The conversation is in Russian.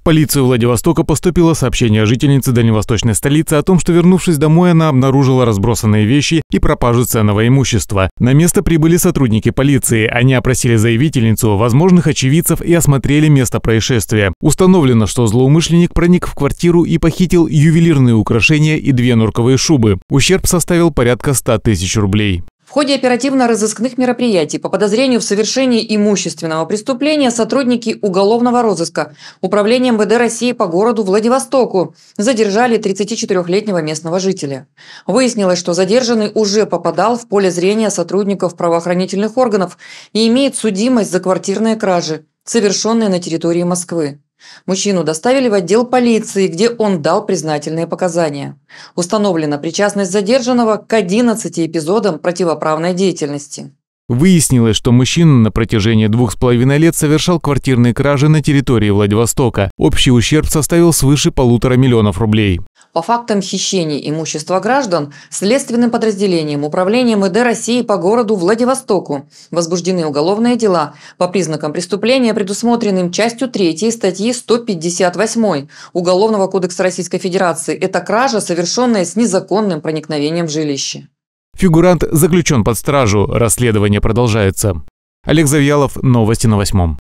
В полицию Владивостока поступило сообщение жительницы дальневосточной столицы о том, что, вернувшись домой, она обнаружила разбросанные вещи и пропажу ценного имущества. На место прибыли сотрудники полиции. Они опросили заявительницу, возможных очевидцев и осмотрели место происшествия. Установлено, что злоумышленник проник в квартиру и похитил ювелирные украшения и две норковые шубы. Ущерб составил порядка 100 тысяч рублей. В ходе оперативно-розыскных мероприятий по подозрению в совершении имущественного преступления сотрудники уголовного розыска Управления МВД России по городу Владивостоку задержали 34-летнего местного жителя. Выяснилось, что задержанный уже попадал в поле зрения сотрудников правоохранительных органов и имеет судимость за квартирные кражи, совершенные на территории Москвы. Мужчину доставили в отдел полиции, где он дал признательные показания. Установлена причастность задержанного к 11 эпизодам противоправной деятельности. Выяснилось, что мужчина на протяжении двух с половиной лет совершал квартирные кражи на территории Владивостока. Общий ущерб составил свыше полутора миллионов рублей. По фактам хищения имущества граждан следственным подразделением Управления МВД России по городу Владивостоку возбуждены уголовные дела по признакам преступления, предусмотренным частью 3 статьи 158 Уголовного кодекса Российской Федерации. Это кража, совершенная с незаконным проникновением в жилище. Фигурант заключен под стражу, расследование продолжается. Олег Завьялов, новости на восьмом.